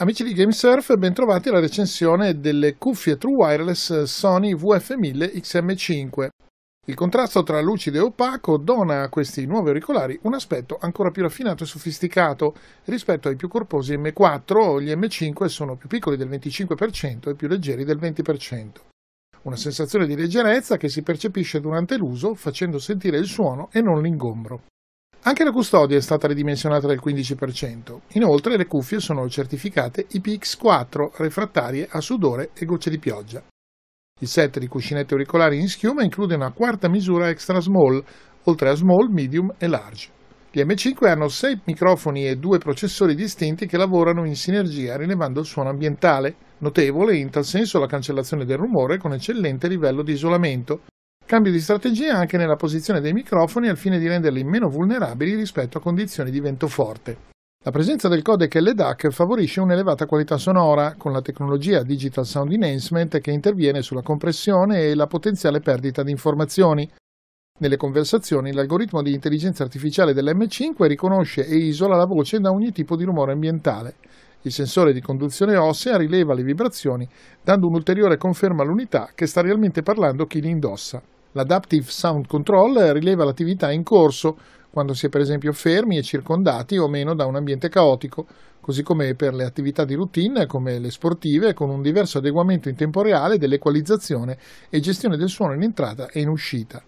Amici di GameSurf, ben trovati alla recensione delle cuffie True Wireless Sony VF1000 XM5. Il contrasto tra lucido e opaco dona a questi nuovi auricolari un aspetto ancora più raffinato e sofisticato rispetto ai più corposi M4, gli M5 sono più piccoli del 25% e più leggeri del 20%. Una sensazione di leggerezza che si percepisce durante l'uso facendo sentire il suono e non l'ingombro. Anche la custodia è stata ridimensionata del 15%. Inoltre le cuffie sono certificate IPX4 refrattarie a sudore e gocce di pioggia. Il set di cuscinetti auricolari in schiuma include una quarta misura extra small, oltre a small, medium e large. Gli M5 hanno 6 microfoni e 2 processori distinti che lavorano in sinergia rilevando il suono ambientale, notevole in tal senso la cancellazione del rumore con eccellente livello di isolamento, Cambio di strategia anche nella posizione dei microfoni al fine di renderli meno vulnerabili rispetto a condizioni di vento forte. La presenza del codec LDAC favorisce un'elevata qualità sonora con la tecnologia Digital Sound Enhancement che interviene sulla compressione e la potenziale perdita di informazioni. Nelle conversazioni l'algoritmo di intelligenza artificiale dell'M5 riconosce e isola la voce da ogni tipo di rumore ambientale. Il sensore di conduzione ossea rileva le vibrazioni, dando un'ulteriore conferma all'unità che sta realmente parlando chi li indossa. L'Adaptive Sound Control rileva l'attività in corso quando si è per esempio fermi e circondati o meno da un ambiente caotico, così come per le attività di routine come le sportive con un diverso adeguamento in tempo reale dell'equalizzazione e gestione del suono in entrata e in uscita.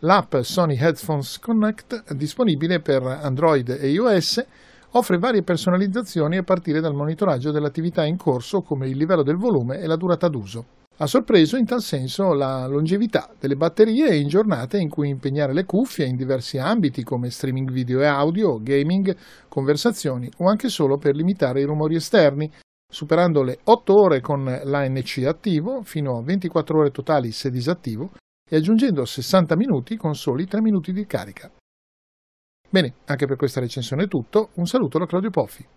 L'app Sony Headphones Connect, disponibile per Android e iOS, offre varie personalizzazioni a partire dal monitoraggio dell'attività in corso come il livello del volume e la durata d'uso. Ha sorpreso in tal senso la longevità delle batterie in giornate in cui impegnare le cuffie in diversi ambiti come streaming video e audio, gaming, conversazioni o anche solo per limitare i rumori esterni, superando le 8 ore con l'ANC attivo fino a 24 ore totali se disattivo e aggiungendo 60 minuti con soli 3 minuti di carica. Bene, anche per questa recensione è tutto, un saluto da Claudio Poffi.